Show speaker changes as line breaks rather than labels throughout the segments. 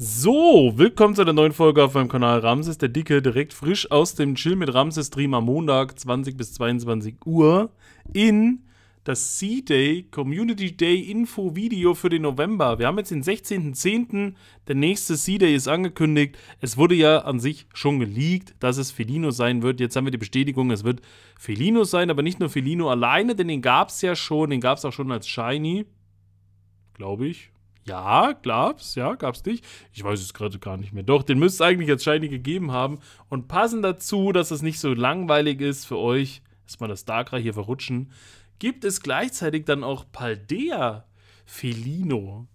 So, willkommen zu einer neuen Folge auf meinem Kanal Ramses der Dicke, direkt frisch aus dem Chill mit Ramses Stream am Montag 20 bis 22 Uhr in das C-Day Community Day Info Video für den November. Wir haben jetzt den 16.10. Der nächste C-Day ist angekündigt. Es wurde ja an sich schon geleakt, dass es Felino sein wird. Jetzt haben wir die Bestätigung, es wird Felino sein, aber nicht nur Felino alleine, denn den gab es ja schon. Den gab es auch schon als Shiny, glaube ich. Ja, glaub's, ja, gab's dich. Ich weiß es gerade gar nicht mehr. Doch, den müsste es eigentlich als Shiny gegeben haben. Und passend dazu, dass es nicht so langweilig ist für euch, erstmal das Darkrai hier verrutschen, gibt es gleichzeitig dann auch Paldea Felino.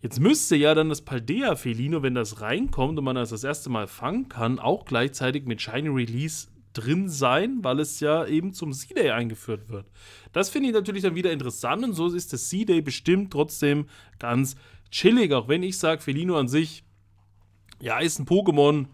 Jetzt müsste ja dann das Paldea Felino, wenn das reinkommt und man das das erste Mal fangen kann, auch gleichzeitig mit Shiny Release drin sein, weil es ja eben zum C-Day eingeführt wird. Das finde ich natürlich dann wieder interessant und so ist das C-Day bestimmt trotzdem ganz chillig, auch wenn ich sage, Felino an sich, ja, ist ein Pokémon,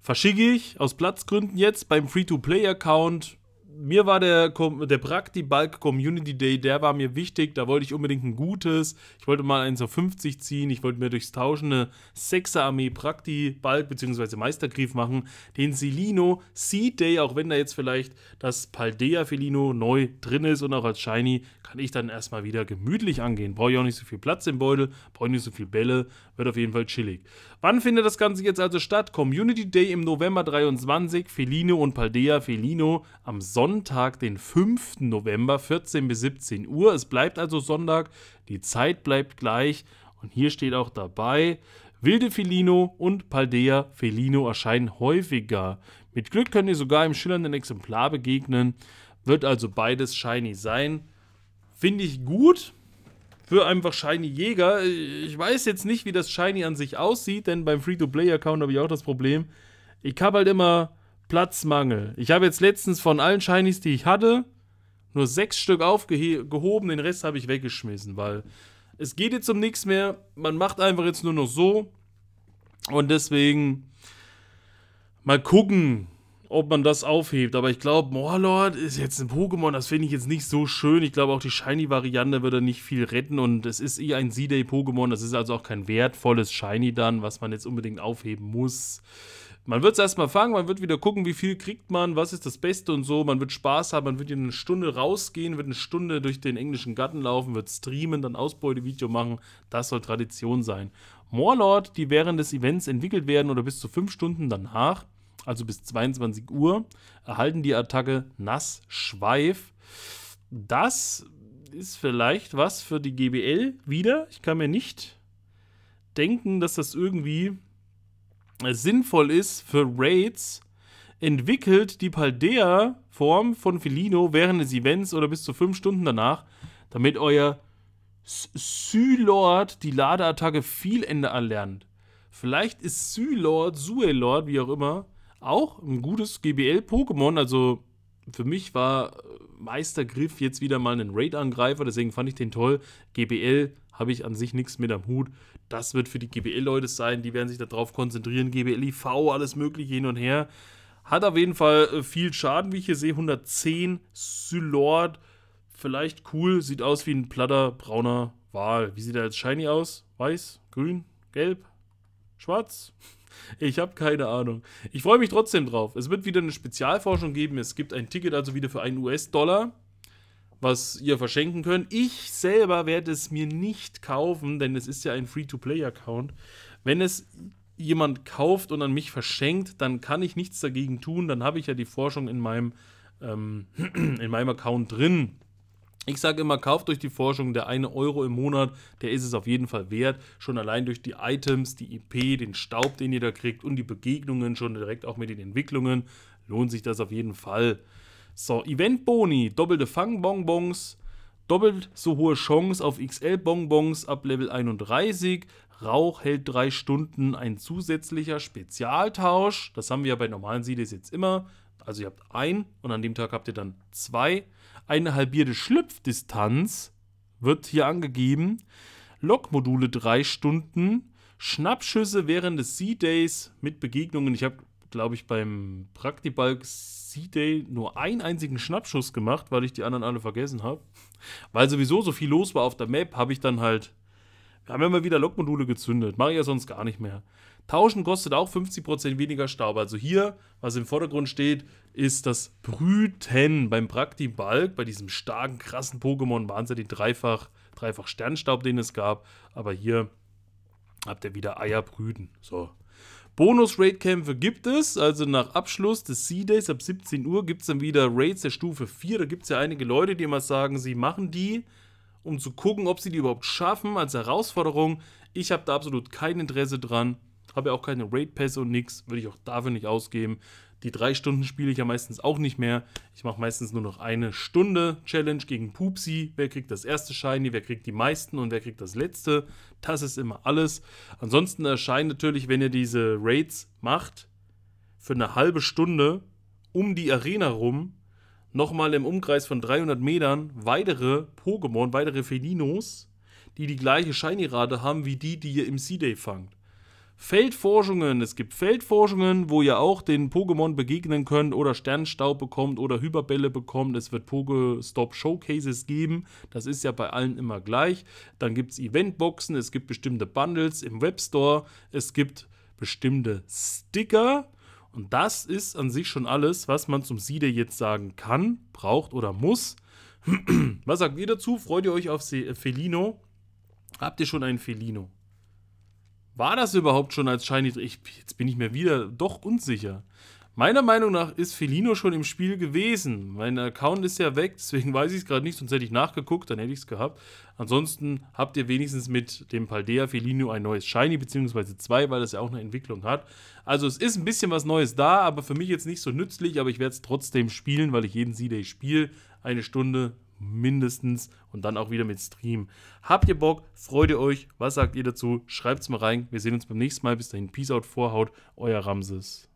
verschicke ich aus Platzgründen jetzt beim Free-to-Play-Account mir war der, der Brakti Bulk Community Day, der war mir wichtig. Da wollte ich unbedingt ein gutes. Ich wollte mal einen auf 50 ziehen. Ich wollte mir durchs Tauschen eine 6er Armee Prakti Bulk bzw. Meistergriff machen. Den Silino Seed Day, auch wenn da jetzt vielleicht das Paldea Felino neu drin ist und auch als Shiny, kann ich dann erstmal wieder gemütlich angehen. Brauche ich auch nicht so viel Platz im Beutel, brauche ich nicht so viel Bälle. Wird auf jeden Fall chillig. Wann findet das Ganze jetzt also statt? Community Day im November 23. Felino und Paldea Felino am Sonntag. Sonntag, den 5. November, 14 bis 17 Uhr. Es bleibt also Sonntag, die Zeit bleibt gleich. Und hier steht auch dabei, Wilde Felino und Paldea Felino erscheinen häufiger. Mit Glück könnt ihr sogar im schillernden Exemplar begegnen. Wird also beides shiny sein. Finde ich gut für einfach Shiny Jäger. Ich weiß jetzt nicht, wie das Shiny an sich aussieht, denn beim Free-to-Play-Account habe ich auch das Problem. Ich habe halt immer Platzmangel. Ich habe jetzt letztens von allen Shinies, die ich hatte, nur sechs Stück aufgehoben, den Rest habe ich weggeschmissen, weil es geht jetzt um nichts mehr. Man macht einfach jetzt nur noch so. Und deswegen mal gucken, ob man das aufhebt. Aber ich glaube, Morlord ist jetzt ein Pokémon, das finde ich jetzt nicht so schön. Ich glaube, auch die Shiny-Variante würde nicht viel retten. Und es ist eh ein Z-Day-Pokémon. Das ist also auch kein wertvolles Shiny dann, was man jetzt unbedingt aufheben muss. Man wird es erstmal fangen, man wird wieder gucken, wie viel kriegt man, was ist das Beste und so. Man wird Spaß haben, man wird in eine Stunde rausgehen, wird eine Stunde durch den englischen Garten laufen, wird streamen, dann Ausbeutevideo machen. Das soll Tradition sein. Morlord, die während des Events entwickelt werden oder bis zu fünf Stunden danach, also bis 22 Uhr, erhalten die Attacke Nass Schweif. Das ist vielleicht was für die GBL wieder. Ich kann mir nicht denken, dass das irgendwie sinnvoll ist für Raids, entwickelt die Paldea-Form von Felino während des Events oder bis zu 5 Stunden danach, damit euer Sylord die Ladeattacke viel Ende erlernt. Vielleicht ist Sylord, Suelord, wie auch immer, auch ein gutes GBL-Pokémon. Also für mich war äh, Meistergriff jetzt wieder mal einen Raid-Angreifer, deswegen fand ich den toll. GBL habe ich an sich nichts mit am Hut. Das wird für die GBL-Leute sein, die werden sich darauf konzentrieren. GBL, IV, alles Mögliche hin und her. Hat auf jeden Fall äh, viel Schaden, wie ich hier sehe. 110 Sylord, vielleicht cool, sieht aus wie ein platter brauner Wal. Wie sieht er jetzt shiny aus? Weiß, grün, gelb? Schwarz. Ich habe keine Ahnung. Ich freue mich trotzdem drauf. Es wird wieder eine Spezialforschung geben. Es gibt ein Ticket also wieder für einen US-Dollar, was ihr verschenken könnt. Ich selber werde es mir nicht kaufen, denn es ist ja ein Free-to-Play-Account. Wenn es jemand kauft und an mich verschenkt, dann kann ich nichts dagegen tun. Dann habe ich ja die Forschung in meinem, ähm, in meinem Account drin. Ich sage immer, kauft euch die Forschung, der eine Euro im Monat, der ist es auf jeden Fall wert. Schon allein durch die Items, die IP, den Staub, den ihr da kriegt und die Begegnungen schon direkt auch mit den Entwicklungen, lohnt sich das auf jeden Fall. So, Eventboni, doppelte Fangbonbons, doppelt so hohe Chance auf XL-Bonbons ab Level 31, Rauch hält drei Stunden, ein zusätzlicher Spezialtausch, das haben wir ja bei normalen CDs jetzt immer, also ihr habt ein und an dem Tag habt ihr dann zwei. Eine halbierte Schlüpfdistanz wird hier angegeben. Lokmodule drei Stunden. Schnappschüsse während des Sea Days mit Begegnungen. Ich habe, glaube ich, beim Praktibalk Sea Day nur einen einzigen Schnappschuss gemacht, weil ich die anderen alle vergessen habe. Weil sowieso so viel los war auf der Map, habe ich dann halt. Wir haben ja mal wieder Lokmodule gezündet. Mache ich ja sonst gar nicht mehr. Tauschen kostet auch 50% weniger Staub. Also hier, was im Vordergrund steht, ist das Brüten beim Praktibalk, bei diesem starken, krassen Pokémon, waren es ja die dreifach, dreifach Sternstaub, den es gab. Aber hier habt ihr wieder Eier brüten. So. Bonus-Raid-Kämpfe gibt es, also nach Abschluss des sea days ab 17 Uhr gibt es dann wieder Raids der Stufe 4. Da gibt es ja einige Leute, die immer sagen, sie machen die, um zu gucken, ob sie die überhaupt schaffen als Herausforderung. Ich habe da absolut kein Interesse dran habe ja auch keine Raid Pass und nix, würde ich auch dafür nicht ausgeben. Die drei Stunden spiele ich ja meistens auch nicht mehr. Ich mache meistens nur noch eine Stunde Challenge gegen Pupsi. Wer kriegt das erste Shiny, wer kriegt die meisten und wer kriegt das letzte. Das ist immer alles. Ansonsten erscheinen natürlich, wenn ihr diese Raids macht, für eine halbe Stunde um die Arena rum nochmal im Umkreis von 300 Metern weitere Pokémon, weitere Felinos, die die gleiche Shiny-Rate haben wie die, die ihr im Sea-Day fangt. Feldforschungen. Es gibt Feldforschungen, wo ihr auch den Pokémon begegnen könnt oder Sternstaub bekommt oder Hyperbälle bekommt. Es wird Pokestop Showcases geben. Das ist ja bei allen immer gleich. Dann gibt es Eventboxen, es gibt bestimmte Bundles im Webstore, es gibt bestimmte Sticker. Und das ist an sich schon alles, was man zum Side jetzt sagen kann, braucht oder muss. was sagt ihr dazu? Freut ihr euch auf Felino? Habt ihr schon einen Felino? War das überhaupt schon als Shiny drin? jetzt bin ich mir wieder doch unsicher. Meiner Meinung nach ist Felino schon im Spiel gewesen. Mein Account ist ja weg, deswegen weiß ich es gerade nicht, sonst hätte ich nachgeguckt, dann hätte ich es gehabt. Ansonsten habt ihr wenigstens mit dem Paldea Felino ein neues Shiny, beziehungsweise zwei, weil das ja auch eine Entwicklung hat. Also es ist ein bisschen was Neues da, aber für mich jetzt nicht so nützlich, aber ich werde es trotzdem spielen, weil ich jeden C-Day spiele. Eine Stunde mindestens und dann auch wieder mit Stream. Habt ihr Bock? Freut ihr euch? Was sagt ihr dazu? Schreibt es mal rein. Wir sehen uns beim nächsten Mal. Bis dahin, Peace out, Vorhaut, euer Ramses.